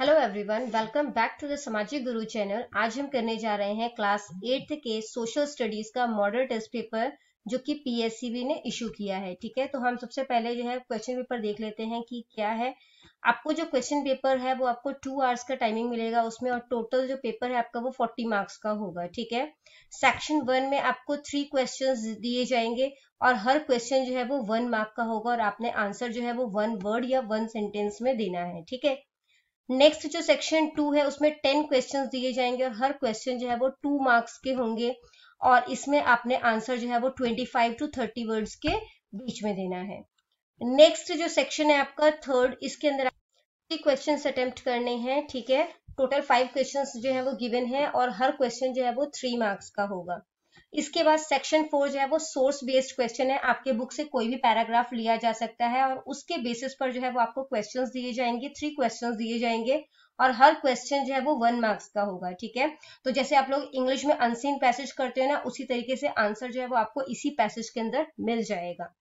Hello everyone welcome back to the Samajik Guru channel आज हम करने जा रहे हैं क्लास एट्थ के सोशल स्टडीज का मॉडल टेस्ट पेपर जो कि पीएससीबी ने इशू किया है ठीक है तो हम सबसे पहले जो है क्वेश्चन पेपर देख लेते हैं कि क्या है आपको जो क्वेश्चन पेपर है वो आपको टू आवर्स का टाइमिंग मिलेगा उसमें और टोटल जो पेपर है आपका वो फोर्टी मार्क्स का होगा ठीक है सेक्शन वन में आपको थ्री क्वेश्चन दिए जाएंगे और हर क्वेश्चन जो है वो वन मार्क का होगा और आपने आंसर जो है वो वन वर्ड या वन सेंटेंस में देना है ठीक है नेक्स्ट जो सेक्शन टू है उसमें टेन क्वेश्चन दिए जाएंगे और हर क्वेश्चन जो है वो टू मार्क्स के होंगे और इसमें आपने आंसर जो है वो twenty five to thirty words के बीच में देना है नेक्स्ट जो सेक्शन है आपका थर्ड इसके अंदर थ्री क्वेश्चन अटेम्प्ट करने हैं ठीक है टोटल फाइव क्वेश्चन जो है वो गिवन है और हर क्वेश्चन जो है वो थ्री मार्क्स का होगा इसके बाद सेक्शन फोर जो है वो सोर्स बेस्ड क्वेश्चन है आपके बुक से कोई भी पैराग्राफ लिया जा सकता है और उसके बेसिस पर जो है वो आपको क्वेश्चन दिए जाएंगे थ्री क्वेश्चन दिए जाएंगे और हर क्वेश्चन जो है वो वन मार्क्स का होगा ठीक है तो जैसे आप लोग इंग्लिश में अनसीन पैसेज करते हो ना उसी तरीके से आंसर जो है वो आपको इसी पैसेज के अंदर मिल जाएगा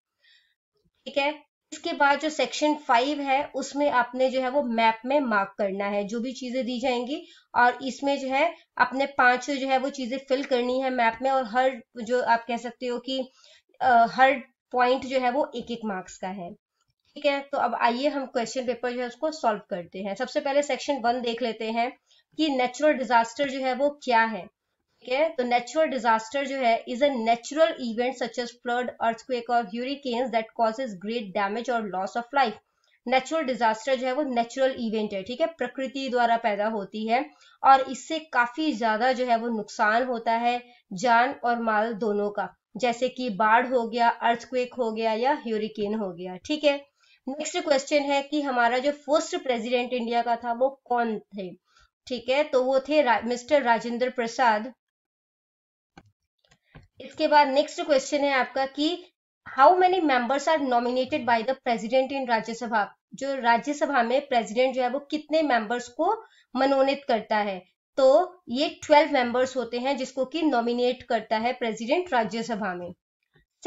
ठीक है इसके बाद जो सेक्शन फाइव है उसमें आपने जो है वो मैप में मार्क करना है जो भी चीजें दी जाएंगी और इसमें जो है आपने पांच जो है वो चीजें फिल करनी है मैप में और हर जो आप कह सकते हो कि आ, हर पॉइंट जो है वो एक एक मार्क्स का है ठीक है तो अब आइए हम क्वेश्चन पेपर जो है उसको सॉल्व करते हैं सबसे पहले सेक्शन वन देख लेते हैं कि नेचुरल डिजास्टर जो है वो क्या है ठीक है तो नेचुरल डिजास्टर जो है is a natural event such as flood earthquake और hurricanes that causes great damage और loss of life natural disaster जो है वो नेचुरल इवेंट है ठीक है प्रकृति द्वारा पैदा होती है और इससे काफी ज्यादा जो है वो नुकसान होता है जान और माल दोनों का जैसे कि बाढ़ हो गया अर्थक्वेक हो गया या ह्यूरिकेन हो गया ठीक है नेक्स्ट क्वेश्चन है कि हमारा जो फर्स्ट प्रेसिडेंट इंडिया का था वो कौन थे ठीक है तो वो थे रा, मिस्टर राजेंद्र प्रसाद इसके बाद नेक्स्ट क्वेश्चन है आपका कि how many members are nominated by the president in Rajya Sabha जो राज्यसभा में प्रेसिडेंट जो है वो कितने मेंबर्स को मनोनीत करता है तो ये ट्वेल्व मेंबर्स होते हैं जिसको कि नॉमिनेट करता है प्रेसिडेंट राज्यसभा में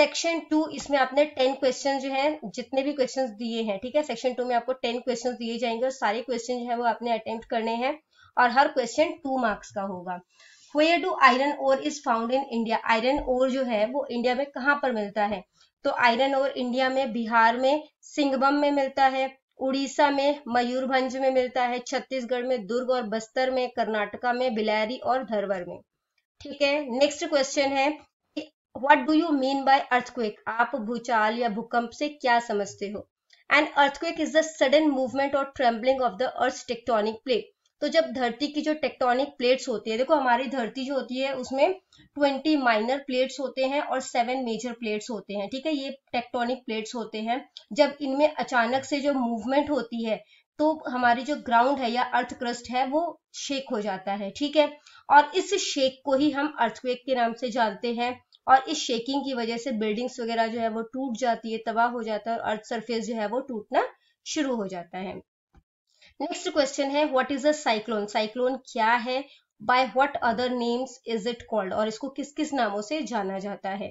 सेक्शन टू इसमें आपने टेन क्वेश्चन जो है जितने भी क्वेश्चन दिए हैं ठीक है सेक्शन टू में आपको टेन क्वेश्चन दिए जाएंगे और सारे क्वेश्चन जो है वो आपने अटेम्प्ट करने हैं और हर क्वेश्चन टू मार्क्स का होगा where do iron ore is found in India iron ore जो है वो इंडिया में कहाँ पर मिलता है तो आयरन ओर इंडिया में बिहार में सिंगबम में मिलता है उड़ीसा में मयूरभंज में मिलता है छत्तीसगढ़ में दुर्ग और बस्तर में कर्नाटका में बिलैरी और धरवर में ठीक है नेक्स्ट क्वेश्चन है what do you mean by earthquake आप भूचाल या भूकंप से क्या समझते हो and earthquake is the sudden movement और trembling of the earth tectonic plate तो जब धरती की जो टेक्टोनिक प्लेट्स होती है देखो हमारी धरती जो होती है उसमें ट्वेंटी माइनर प्लेट्स होते हैं और सेवन मेजर प्लेट्स होते हैं ठीक है ये टेक्टोनिक प्लेट्स होते हैं जब इनमें अचानक से जो मूवमेंट होती है तो हमारी जो ग्राउंड है या अर्थ क्रस्ट है वो शेक हो जाता है ठीक है और इस शेक को ही हम अर्थक्वेक के नाम से जानते हैं और इस शेकिंग की वजह से बिल्डिंग्स वगैरह जो है वो टूट जाती है तबाह हो जाता है और अर्थ सरफेस जो है वो टूटना शुरू हो जाता है नेक्स्ट क्वेश्चन है what is a cyclone cyclone क्या है by what other names is it called और इसको किस किस नामों से जाना जाता है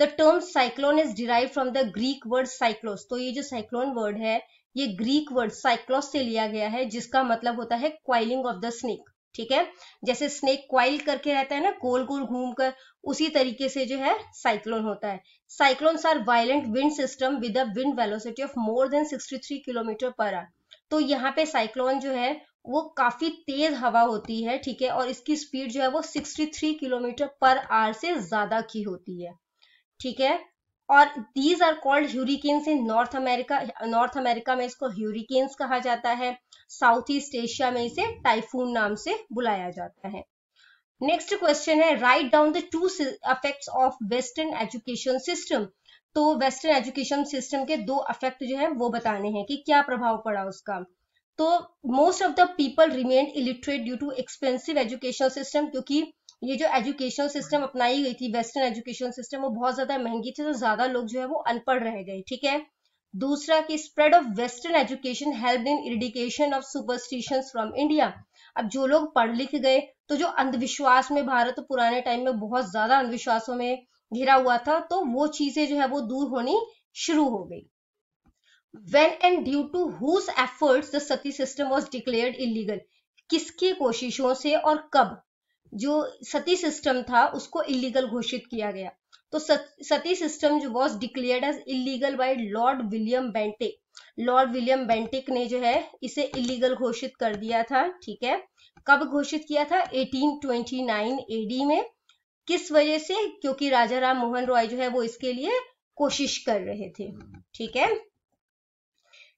the term cyclone is derive from the Greek word cyclos तो ये जो साइक्लोन वर्ड है ये ग्रीक वर्ड साइक्लोस से लिया गया है जिसका मतलब होता है क्वाइलिंग ऑफ द स्नेक ठीक है जैसे स्नेक क्वाइल करके रहता है ना गोल गोल घूम कर उसी तरीके से जो है साइक्लोन होता है cyclones are violent wind system with a wind velocity of more than 63 kilometre per hour तो यहाँ पे साइक्लोन जो है वो काफी तेज हवा होती है ठीक है और इसकी स्पीड जो है वो 63 किलोमीटर पर आर से ज्यादा की होती है ठीक है और these are called hurricanes in North America North America में इसको ह्यूरिकेन्स कहा जाता है साउथ ईस्ट एशिया में इसे टाइफून नाम से बुलाया जाता है नेक्स्ट क्वेश्चन है right down the two effects of western education system तो वेस्टर्न एजुकेशन सिस्टम के दो अफेक्ट जो है वो बताने हैं कि क्या प्रभाव पड़ा उसका तो most of the people remain illiterate due to expensive education system क्योंकि ये जो एजुकेशन सिस्टम अपनाई गई थी वेस्टर्न एजुकेशन सिस्टम वो बहुत ज्यादा महंगी थी तो ज्यादा लोग जो है वो अनपढ़ रह गए ठीक है दूसरा कि spread of western education help in eradication of superstition from India अब जो लोग पढ़ लिख गए तो जो अंधविश्वास में भारत तो पुराने टाइम में बहुत ज्यादा अंधविश्वासों में घिरा हुआ था तो वो चीजें जो है वो दूर होनी शुरू हो गई when and due to whose effort the sati system was declared illegal किसकी कोशिशों से और कब जो सती सिस्टम था उसको इलीगल घोषित किया गया तो सती सिस्टम जो was declared as illegal by Lord William Bentinck Lord William Bentinck ने जो है इसे इलीगल घोषित कर दिया था ठीक है कब घोषित किया था 1829 एडी में किस वजह से क्योंकि राजा राम मोहन रॉय जो है वो इसके लिए कोशिश कर रहे थे ठीक है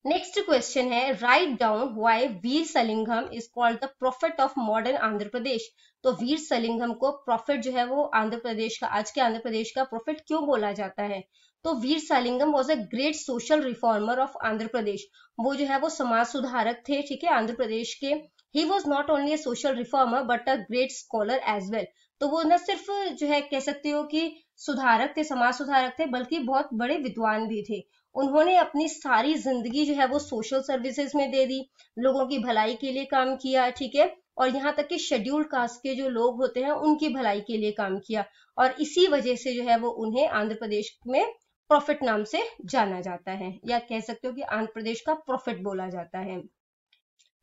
नेक्स्ट क्वेश्चन है right down why Veer Salingam is called the prophet of modern Andhra Pradesh तो वीर सलिंगम को प्रॉफिट जो है वो आंध्र प्रदेश का आज के आंध्र प्रदेश का प्रॉफिट क्यों बोला जाता है तो Veer Salingam was a great social reformer of Andhra Pradesh वो जो है वो समाज सुधारक थे ठीक है आंध्र प्रदेश के ही was not only social reformer but a great scholar as well तो वो न सिर्फ जो है कह सकते हो कि सुधारक थे समाज सुधारक थे बल्कि बहुत बड़े विद्वान भी थे उन्होंने अपनी सारी जिंदगी जो है वो सोशल सर्विसेज में दे दी लोगों की भलाई के लिए काम किया ठीक है और यहाँ तक कि शेड्यूल कास्ट के जो लोग होते हैं उनकी भलाई के लिए काम किया और इसी वजह से जो है वो उन्हें आंध्र प्रदेश में प्रॉफिट नाम से जाना जाता है या कह सकते हो कि आंध्र प्रदेश का प्रॉफिट बोला जाता है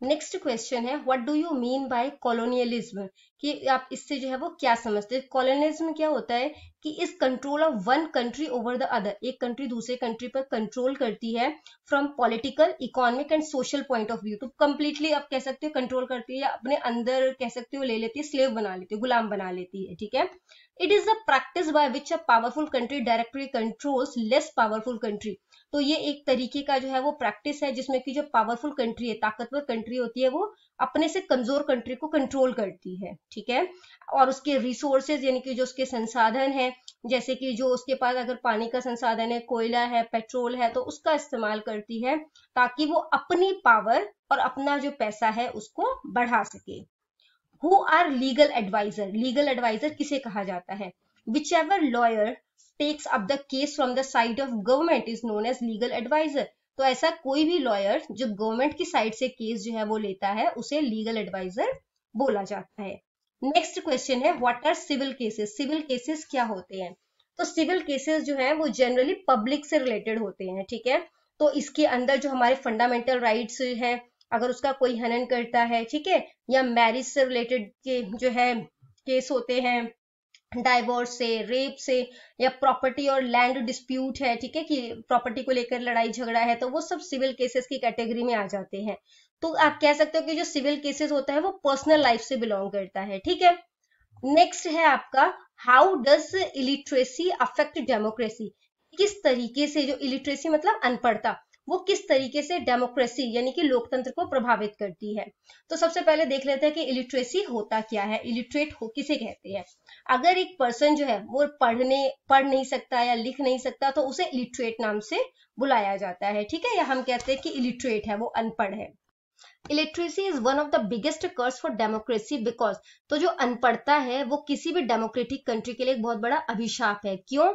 नेक्स्ट क्वेश्चन है what do you mean by colonialism कि आप इससे जो है वो क्या समझते हैं कॉलोनियलिज्म क्या होता है कि is control of one country over the other एक कंट्री दूसरे कंट्री पर कंट्रोल करती है from political economic and social point of view तो कंप्लीटली आप कह सकते हो कंट्रोल करती है या अपने अंदर कह सकते हो ले लेती है स्लेव बना लेती है गुलाम बना लेती है ठीक है it is the practice by which a powerful country directly controls less powerful country तो ये एक तरीके का जो है वो प्रैक्टिस है जिसमें कि जो पावरफुल कंट्री है ताकतवर कंट्री होती है वो अपने से कमजोर कंट्री को कंट्रोल करती है ठीक है और उसके रिसोर्सेज यानी कि जो उसके संसाधन है जैसे कि जो उसके पास अगर पानी का संसाधन है कोयला है पेट्रोल है तो उसका इस्तेमाल करती है ताकि वो अपनी पावर और अपना जो पैसा है उसको बढ़ा सके who are legal adviser legal adviser किसे कहा जाता है whichever lawyer takes up the case from the side of government is known as legal advisor तो ऐसा कोई भी लॉयर जो गवर्नमेंट की साइड से केस जो है वो लेता है उसे लीगल एडवाइजर बोला जाता है नेक्स्ट क्वेश्चन है what are civil cases civil cases क्या होते हैं तो सिविल केसेस जो है वो जनरली पब्लिक से रिलेटेड होते हैं ठीक है तो इसके अंदर जो हमारे फंडामेंटल राइट्स हैं अगर उसका कोई हनन करता है ठीक है या मैरिज से रिलेटेड के जो है केस होते हैं डाइवोर्स से रेप से या प्रॉपर्टी और लैंड डिस्प्यूट है ठीक है कि प्रॉपर्टी को लेकर लड़ाई झगड़ा है तो वो सब सिविल केसेस की कैटेगरी में आ जाते हैं तो आप कह सकते हो कि जो सिविल केसेस होता है वो पर्सनल लाइफ से बिलोंग करता है ठीक है नेक्स्ट है आपका how does illiteracy affect democracy किस तरीके से जो इलिट्रेसी मतलब अनपढ़ता वो किस तरीके से डेमोक्रेसी यानी कि लोकतंत्र को प्रभावित करती है तो सबसे पहले देख लेते हैं कि इलिट्रेसी होता क्या है इलिटरेट हो किसे कहते हैं अगर एक पर्सन जो है वो पढ़ने पढ़ नहीं सकता या लिख नहीं सकता तो उसे इलिटरेट नाम से बुलाया जाता है ठीक है या हम कहते हैं कि इलिटरेट है वो अनपढ़ है illiteracy is one of the biggest curse for democracy because तो जो अनपढ़ता है वो किसी भी डेमोक्रेटिक कंट्री के लिए एक बहुत बड़ा अभिशाप है क्यों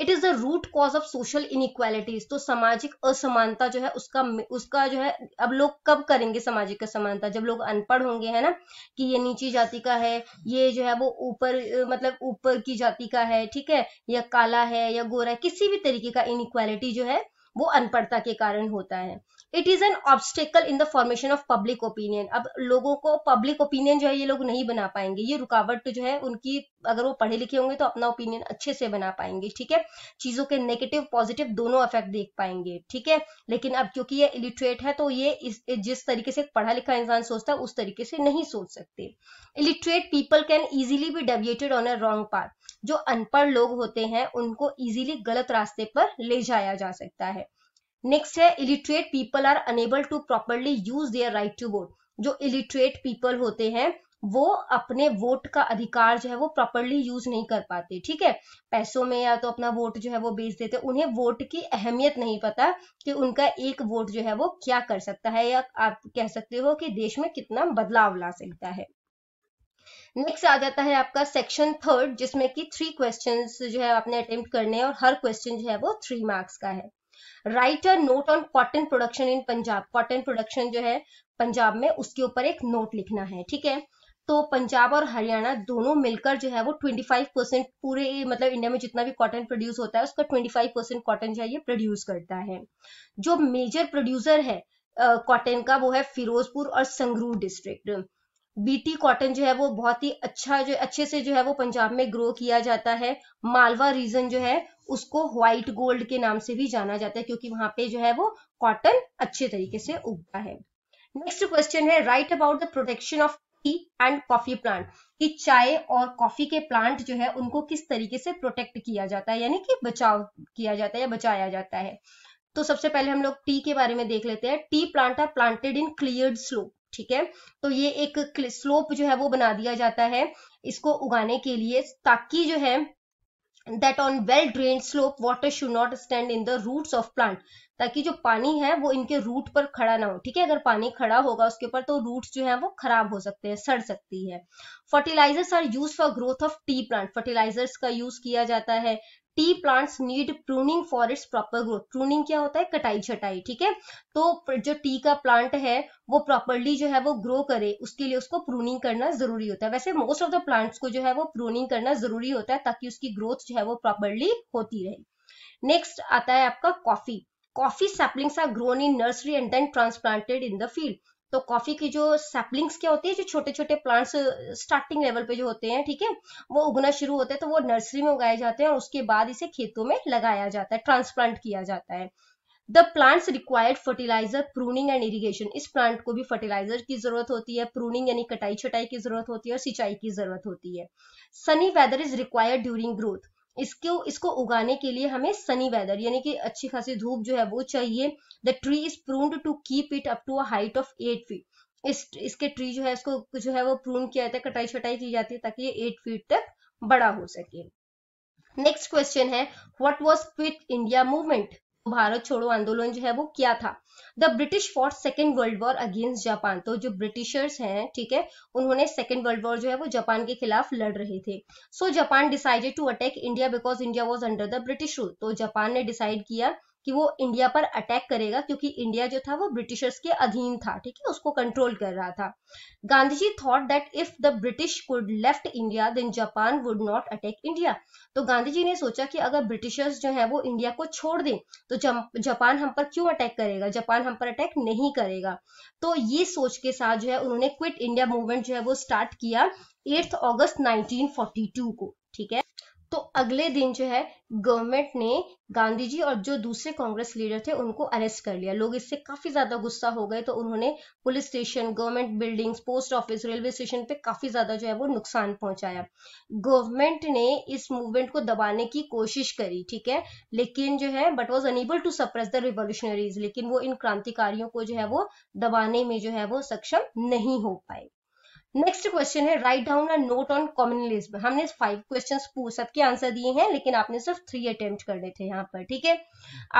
it is the root cause of social inequalities तो सामाजिक असमानता जो है उसका उसका जो है अब लोग कब करेंगे सामाजिक असमानता जब लोग अनपढ़ होंगे है ना कि ये नीची जाति का है ये जो है वो ऊपर मतलब ऊपर की जाति का है ठीक है या काला है या गोरा है किसी भी तरीके का इनइक्वालिटी जो है वो अनपढ़ता के कारण होता है it is an obstacle in the formation of public opinion अब लोगों को पब्लिक ओपिनियन जो है ये लोग नहीं बना पाएंगे ये रुकावट तो जो है उनकी अगर वो पढ़े लिखे होंगे तो अपना ओपिनियन अच्छे से बना पाएंगे ठीक है चीजों के नेगेटिव पॉजिटिव दोनों अफेक्ट देख पाएंगे ठीक है लेकिन अब क्योंकि ये इलिटरेट है तो ये इस, जिस तरीके से पढ़ा लिखा इंसान सोचता है उस तरीके से नहीं सोच सकते illiterate people can easily be deviated on a wrong path जो अनपढ़ लोग होते हैं उनको इजीली गलत रास्ते पर ले जाया जा सकता है नेक्स्ट है illiterate people are unable to properly use their right to vote जो इलिटरेट पीपल होते हैं वो अपने वोट का अधिकार जो है वो प्रॉपरली यूज नहीं कर पाते ठीक है पैसों में या तो अपना वोट जो है वो बेच देते उन्हें वोट की अहमियत नहीं पता कि उनका एक वोट जो है वो क्या कर सकता है या आप कह सकते हो कि देश में कितना बदलाव ला सकता है नेक्स्ट आ जाता है आपका सेक्शन थर्ड जिसमें कि थ्री क्वेश्चन जो है आपने अटेम्प्ट करने हैं और हर क्वेश्चन जो है वो थ्री मार्क्स का है write a note on cotton production in Punjab cotton production जो है पंजाब में उसके ऊपर एक नोट लिखना है ठीक है तो पंजाब और हरियाणा दोनों मिलकर जो है वो 25 परसेंट पूरे मतलब इंडिया में जितना भी कॉटन प्रोड्यूस होता है उसका 25 परसेंट कॉटन जो है ये प्रोड्यूस करता है जो मेजर प्रोड्यूसर है कॉटन का वो है फिरोजपुर और संगरूर डिस्ट्रिक्ट बीटी कॉटन जो है वो बहुत ही अच्छा जो अच्छे से जो है वो पंजाब में ग्रो किया जाता है मालवा रीजन जो है उसको व्हाइट गोल्ड के नाम से भी जाना जाता है क्योंकि वहां पे जो है वो कॉटन अच्छे तरीके से उगता है नेक्स्ट क्वेश्चन है write about the protection of tea and coffee plant कि चाय और कॉफी के प्लांट जो है उनको किस तरीके से प्रोटेक्ट किया जाता है यानी कि बचाव किया जाता है या बचाया जाता है तो सबसे पहले हम लोग टी के बारे में देख लेते हैं tea plant are planted in clear slope ठीक है तो ये एक स्लोप जो है वो बना दिया जाता है इसको उगाने के लिए ताकि जो है that on well drain slope water should not stand in the root of plant ताकि जो पानी है वो इनके रूट पर खड़ा ना हो ठीक है अगर पानी खड़ा होगा उसके ऊपर तो रूट्स जो है वो खराब हो सकते हैं सड़ सकती है fertilisers are use for growth of tea plant fertilisers का यूज किया जाता है tea plants need pruning for its proper growth pruning क्या होता है कटाई छटाई ठीक है तो जो टी का प्लांट है वो प्रॉपरली जो है वो ग्रो करे उसके लिए उसको प्रूनिंग करना जरूरी होता है वैसे मोस्ट ऑफ द प्लांट्स को जो है वो प्रूनिंग करना जरूरी होता है ताकि उसकी ग्रोथ जो है वो प्रॉपरली होती रहे नेक्स्ट आता है आपका coffee coffee saplings are grown in nursery and then transplanted in the field तो कॉफी की जो सैपलिंग्स क्या होती है जो छोटे छोटे प्लांट्स स्टार्टिंग लेवल पे जो होते हैं ठीक है वो उगना शुरू होते हैं तो वो नर्सरी में उगाए जाते हैं और उसके बाद इसे खेतों में लगाया जाता है ट्रांसप्लांट किया जाता है the plants required fertiliser pruning and irrigation इस प्लांट को भी फर्टिलाइजर की जरूरत होती है प्रूनिंग यानी कटाई छटाई की जरूरत होती है और सिंचाई की जरूरत होती है sunny weather is required during growth इसको इसको उगाने के लिए हमें सनी वेदर यानी कि अच्छी खासी धूप जो है वो चाहिए the tree is pruned to keep it up to a height of eight feet इस इसके ट्री जो है इसको जो है वो प्रून किया जाता है कटाई छटाई की जाती है ताकि ये एट फीट तक बड़ा हो सके नेक्स्ट क्वेश्चन है what was quit India movement Bharat छोड़ो आंदोलन जो है वो किया था the British for second world war against Japan तो जो ब्रिटिशर्स हैं ठीक है उन्होंने सेकेंड वर्ल्ड वॉर जो है वो जापान के खिलाफ लड़ रहे थे so Japan decided to attack India because India was under the British rule तो जापान ने डिसाइड किया कि वो इंडिया पर अटैक करेगा क्योंकि इंडिया जो था वो ब्रिटिशर्स के अधीन था ठीक है उसको कंट्रोल कर रहा था Gandhi ji thought that if the British could left India then Japan would not attack India तो गांधी जी ने सोचा कि अगर ब्रिटिशर्स जो है वो इंडिया को छोड़ दें तो जापान हम पर क्यों अटैक करेगा जापान हम पर अटैक नहीं करेगा तो ये सोच के साथ जो है उन्होंने क्विट इंडिया मूवमेंट जो है वो स्टार्ट किया एट्थ ऑगस्ट नाइनटीन को ठीक है तो अगले दिन जो है गवर्नमेंट ने गांधी जी और जो दूसरे कांग्रेस लीडर थे उनको अरेस्ट कर लिया लोग इससे काफी ज्यादा गुस्सा हो गए तो उन्होंने police station government buildings post office railway station पे काफी ज्यादा जो है वो नुकसान पहुंचाया गवर्नमेंट ने इस मूवमेंट को दबाने की कोशिश करी ठीक है लेकिन जो है but was unable to suppress the revolutionaries लेकिन वो इन क्रांतिकारियों को जो है वो दबाने में जो है वो सक्षम नहीं हो पाए नेक्स्ट क्वेश्चन है right down a note on communalism हमने फाइव क्वेश्चन सबके आंसर दिए हैं लेकिन आपने सिर्फ थ्री अटेम्प्ट करने थे यहाँ पर ठीक है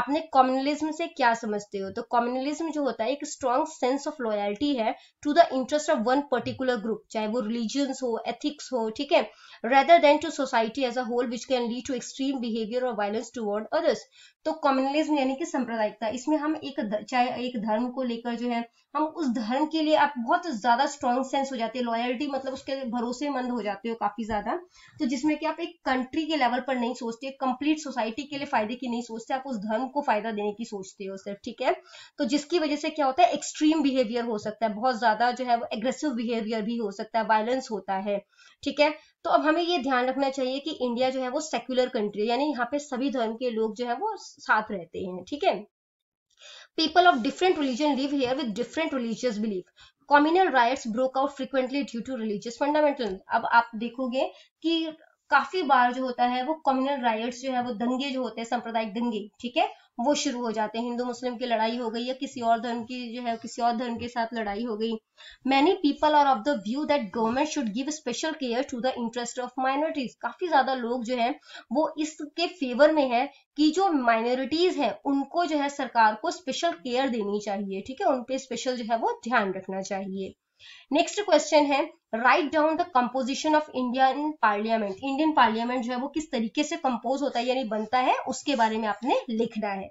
आपने कॉम्युनलिज्म से क्या समझते हो तो कॉम्युनलिज्म जो होता है एक स्ट्रॉन्ग सेंस ऑफ लॉयल्टी है to the interest of one particular group चाहे वो रिलीजियंस हो एथिक्स हो ठीक है rather than to society as a whole which can lead to extreme behaviour और वायलेंस टू अदर्स तो कॉम्युनलिज्म यानी कि सांप्रदायिकता इसमें हम एक चाहे एक धर्म को लेकर जो है हम उस धर्म के लिए आप बहुत ज्यादा स्ट्रॉन्ग सेंस हो जाते हैं लॉयल्टी मतलब उसके भरोसेमंद हो जाते हो काफी ज्यादा तो जिसमें कि आप एक कंट्री के लेवल पर नहीं सोचते कंप्लीट सोसाइटी के लिए फायदे की नहीं सोचते आप उस धर्म को फायदा देने की सोचते हो सिर्फ ठीक है तो जिसकी वजह से क्या होता है एक्सट्रीम बिहेवियर हो सकता है बहुत ज्यादा जो है वो एग्रेसिव बिहेवियर भी हो सकता है वायलेंस होता है ठीक है तो अब हमें ये ध्यान रखना चाहिए कि इंडिया जो है वो सेक्युलर कंट्री है यानी यहाँ पे सभी धर्म के लोग जो है वो साथ रहते हैं ठीक है people of different religion live here with different religious belief communal riots broke out frequently due to religious fundamental अब आप देखोगे कि काफी बार जो होता है वो कम्युनल राइट्स जो है वो दंगे जो होते हैं सांप्रदायिक दंगे ठीक है वो शुरू हो जाते हैं हिंदू मुस्लिम की लड़ाई हो गई या किसी और धर्म की जो है किसी और धर्म के साथ लड़ाई हो गई many people are of the view that government should give special care to the interest of minorities काफी ज्यादा लोग जो है वो इसके फेवर में है कि जो माइनॉरिटीज है उनको जो है सरकार को स्पेशल केयर देनी चाहिए ठीक है उनपे स्पेशल जो है वो ध्यान रखना चाहिए नेक्स्ट क्वेश्चन है right down the composition of Indian parliament Indian parliament जो है वो किस तरीके से कंपोज होता है यानी बनता है उसके बारे में आपने लिखना है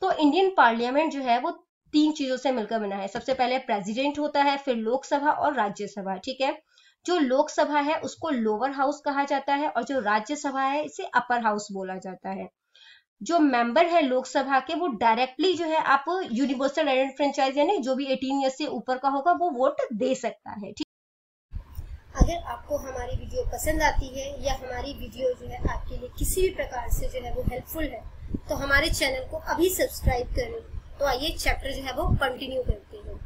तो इंडियन पार्लियामेंट जो है वो तीन चीजों से मिलकर बना है सबसे पहले प्रेसिडेंट होता है फिर लोकसभा और राज्यसभा ठीक है जो लोकसभा है उसको लोअर हाउस कहा जाता है और जो राज्यसभा है इसे अपर हाउस बोला जाता है जो मेंबर है लोकसभा के वो डायरेक्टली जो है आप यूनिवर्सल फ्रेंचाइज यानी जो भी 18 ईयर से ऊपर का होगा वो वोट दे सकता है ठीक अगर आपको हमारी वीडियो पसंद आती है या हमारी वीडियो जो है आपके लिए किसी भी प्रकार से जो है वो हेल्पफुल है तो हमारे चैनल को अभी सब्सक्राइब करें तो आइए चैप्टर जो है वो कंटिन्यू करते हैं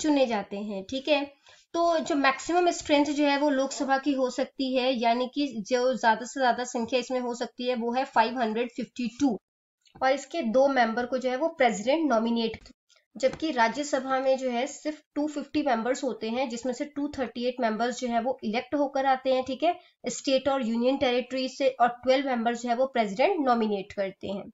चुने जाते हैं ठीक है तो जो मैक्सिमम स्ट्रेंथ जो है वो लोकसभा की हो सकती है यानी कि जो ज्यादा से ज्यादा संख्या इसमें हो सकती है वो है 552 और इसके दो मेंबर को जो है वो प्रेसिडेंट नॉमिनेट जबकि राज्यसभा में जो है सिर्फ 250 मेंबर्स होते हैं जिसमें से 238 मेंबर्स जो है वो इलेक्ट होकर आते हैं ठीक है स्टेट और यूनियन टेरिटरी से और 12 मेंबर्स जो है वो प्रेसिडेंट नॉमिनेट करते हैं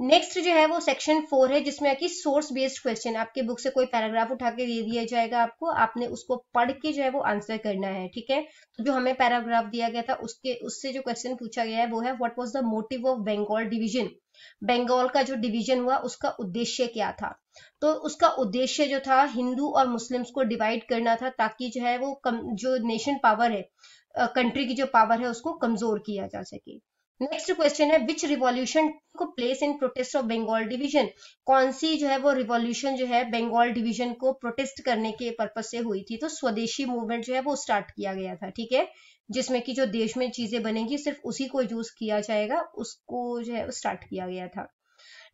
नेक्स्ट जो है वो सेक्शन फोर है जिसमें कि सोर्स बेस्ड क्वेश्चन आपके बुक से कोई पैराग्राफ उठा के दे दिया जाएगा आपको आपने उसको पढ़ के जो है वो आंसर करना है ठीक है तो जो हमें पैराग्राफ दिया गया था उसके उससे जो क्वेश्चन पूछा गया है वो है what was the motive of Bengal division Bengal का जो डिविजन हुआ उसका उद्देश्य क्या था तो उसका उद्देश्य जो था हिंदू और मुस्लिम्स को डिवाइड करना था ताकि जो है वो कम, जो नेशन पावर है कंट्री की जो पावर है उसको कमजोर किया जा सके नेक्स्ट क्वेश्चन है विच रिवॉल्यूशन को place in protest of Bengal division कौन सी जो है वो रिवॉल्यूशन जो है बंगाल डिवीजन को प्रोटेस्ट करने के पर्पज से हुई थी तो स्वदेशी मूवमेंट जो है वो स्टार्ट किया गया था ठीक है जिसमें कि जो देश में चीजें बनेंगी सिर्फ उसी को यूज किया जाएगा उसको जो है स्टार्ट किया गया था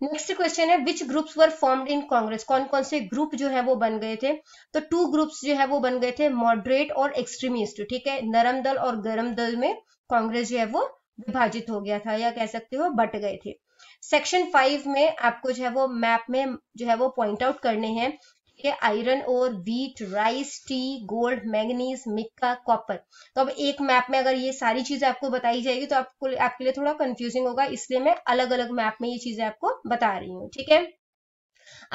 नेक्स्ट क्वेश्चन है which groups were formed in Congress कौन कौन से ग्रुप जो है वो बन गए थे तो टू ग्रुप्स जो है वो बन गए थे मॉडरेट और एक्सट्रीमिस्ट ठीक है नरम दल और गरम दल में कांग्रेस जो है वो विभाजित हो गया था या कह सकते हो बट गए थे सेक्शन फाइव में आपको जो है वो मैप में जो है वो पॉइंट आउट करने हैं ठीक है आयरन और wheat rice tea gold manganese mica copper तो अब एक मैप में अगर ये सारी चीजें आपको बताई जाएगी तो आपको आपके लिए थोड़ा कंफ्यूजिंग होगा इसलिए मैं अलग अलग मैप में ये चीजें आपको बता रही हूँ ठीक है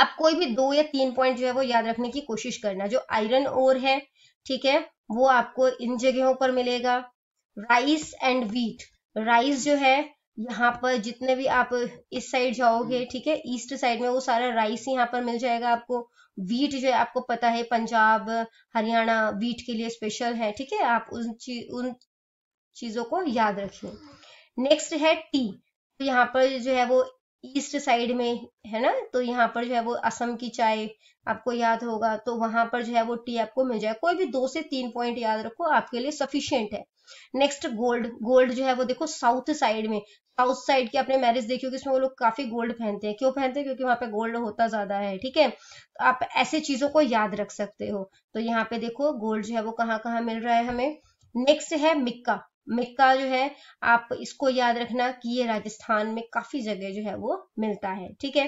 आप कोई भी दो या तीन पॉइंट जो है वो याद रखने की कोशिश करना जो आयरन ओर है ठीक है वो आपको इन जगहों पर मिलेगा राइस एंड वीट राइस जो है यहाँ पर जितने भी आप इस साइड जाओगे हम्म। ठीक है ईस्ट साइड में वो सारा राइस यहाँ पर मिल जाएगा आपको वीट जो है आपको पता है पंजाब हरियाणा वीट के लिए स्पेशल है ठीक है आप उन ची, उन चीजों को याद रखिए नेक्स्ट है टी तो यहाँ पर जो है वो ईस्ट साइड में है ना तो यहाँ पर जो है वो असम की चाय आपको याद होगा तो वहां पर जो है वो टी आपको मिल जाएगा कोई भी दो से तीन पॉइंट याद रखो आपके लिए सफिशियंट है नेक्स्ट गोल्ड गोल्ड जो है वो देखो साउथ साइड में साउथ साइड की आपने मैरिज देखी होगी इसमें वो लोग काफी गोल्ड पहनते हैं क्यों पहनते हैं क्योंकि वहां पे गोल्ड होता ज्यादा है ठीक है तो आप ऐसे चीजों को याद रख सकते हो तो यहाँ पे देखो गोल्ड जो है वो कहाँ कहाँ मिल रहा है हमें नेक्स्ट है मिक्का मिक्का जो है आप इसको याद रखना कि ये राजस्थान में काफी जगह जो है वो मिलता है ठीक है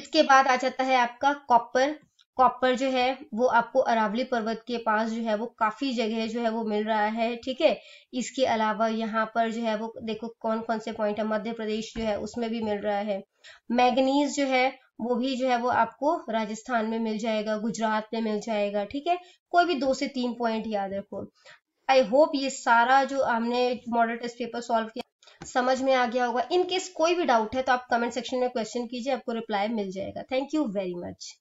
इसके बाद आ जाता है आपका कॉपर कॉपर जो है वो आपको अरावली पर्वत के पास जो है वो काफी जगह जो है वो मिल रहा है ठीक है इसके अलावा यहाँ पर जो है वो देखो कौन कौन से पॉइंट है मध्य प्रदेश जो है उसमें भी मिल रहा है मैगनीज जो है वो भी जो है वो आपको राजस्थान में मिल जाएगा गुजरात में मिल जाएगा ठीक है कोई भी दो से तीन पॉइंट याद रखो आई होप ये सारा जो हमने मॉडल टेस्ट पेपर सॉल्व किया समझ में आ गया होगा इनकेस कोई भी डाउट है तो आप कमेंट सेक्शन में क्वेश्चन कीजिए आपको रिप्लाई मिल जाएगा थैंक यू वेरी मच